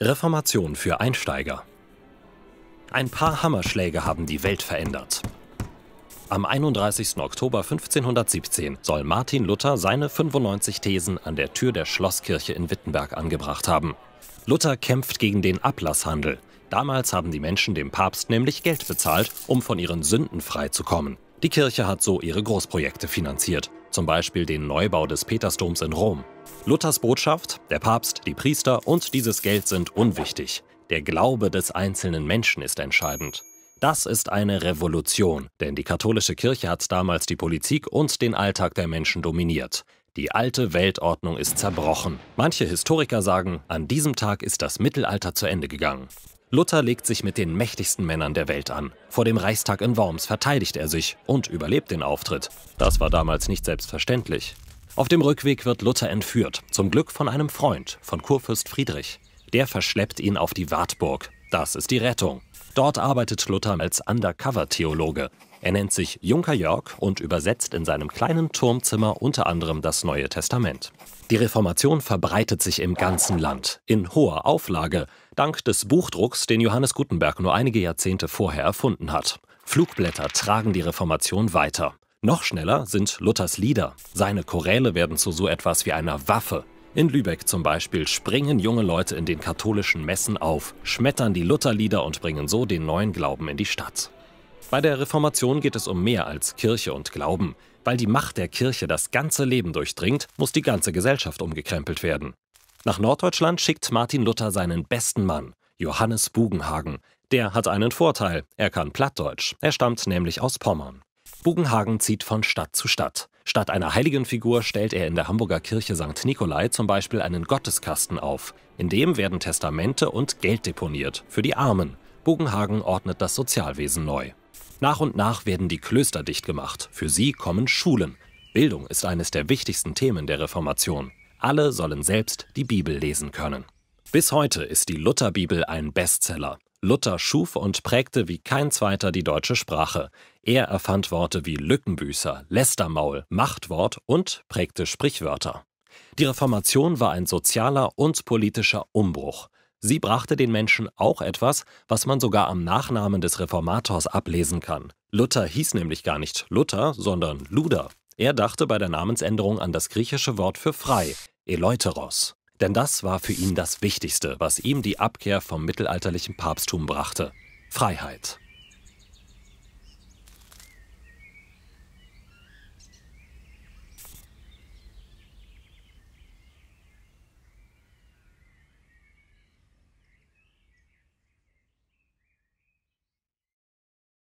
Reformation für Einsteiger. Ein paar Hammerschläge haben die Welt verändert. Am 31. Oktober 1517 soll Martin Luther seine 95 Thesen an der Tür der Schlosskirche in Wittenberg angebracht haben. Luther kämpft gegen den Ablasshandel. Damals haben die Menschen dem Papst nämlich Geld bezahlt, um von ihren Sünden freizukommen. Die Kirche hat so ihre Großprojekte finanziert zum Beispiel den Neubau des Petersdoms in Rom. Luthers Botschaft, der Papst, die Priester und dieses Geld sind unwichtig. Der Glaube des einzelnen Menschen ist entscheidend. Das ist eine Revolution, denn die katholische Kirche hat damals die Politik und den Alltag der Menschen dominiert. Die alte Weltordnung ist zerbrochen. Manche Historiker sagen, an diesem Tag ist das Mittelalter zu Ende gegangen. Luther legt sich mit den mächtigsten Männern der Welt an. Vor dem Reichstag in Worms verteidigt er sich und überlebt den Auftritt. Das war damals nicht selbstverständlich. Auf dem Rückweg wird Luther entführt, zum Glück von einem Freund, von Kurfürst Friedrich. Der verschleppt ihn auf die Wartburg. Das ist die Rettung. Dort arbeitet Luther als Undercover-Theologe. Er nennt sich Junker Jörg und übersetzt in seinem kleinen Turmzimmer unter anderem das Neue Testament. Die Reformation verbreitet sich im ganzen Land, in hoher Auflage, dank des Buchdrucks, den Johannes Gutenberg nur einige Jahrzehnte vorher erfunden hat. Flugblätter tragen die Reformation weiter. Noch schneller sind Luthers Lieder. Seine Choräle werden zu so etwas wie einer Waffe, in Lübeck zum Beispiel springen junge Leute in den katholischen Messen auf, schmettern die Lutherlieder und bringen so den neuen Glauben in die Stadt. Bei der Reformation geht es um mehr als Kirche und Glauben. Weil die Macht der Kirche das ganze Leben durchdringt, muss die ganze Gesellschaft umgekrempelt werden. Nach Norddeutschland schickt Martin Luther seinen besten Mann, Johannes Bugenhagen. Der hat einen Vorteil, er kann Plattdeutsch, er stammt nämlich aus Pommern. Bugenhagen zieht von Stadt zu Stadt. Statt einer Heiligenfigur stellt er in der Hamburger Kirche St. Nikolai zum Beispiel einen Gotteskasten auf. In dem werden Testamente und Geld deponiert, für die Armen. Bogenhagen ordnet das Sozialwesen neu. Nach und nach werden die Klöster dicht gemacht. Für sie kommen Schulen. Bildung ist eines der wichtigsten Themen der Reformation. Alle sollen selbst die Bibel lesen können. Bis heute ist die Lutherbibel ein Bestseller. Luther schuf und prägte wie kein zweiter die deutsche Sprache. Er erfand Worte wie Lückenbüßer, Lästermaul, Machtwort und prägte Sprichwörter. Die Reformation war ein sozialer und politischer Umbruch. Sie brachte den Menschen auch etwas, was man sogar am Nachnamen des Reformators ablesen kann. Luther hieß nämlich gar nicht Luther, sondern Luder. Er dachte bei der Namensänderung an das griechische Wort für frei, Eleuteros. Denn das war für ihn das Wichtigste, was ihm die Abkehr vom mittelalterlichen Papsttum brachte. Freiheit.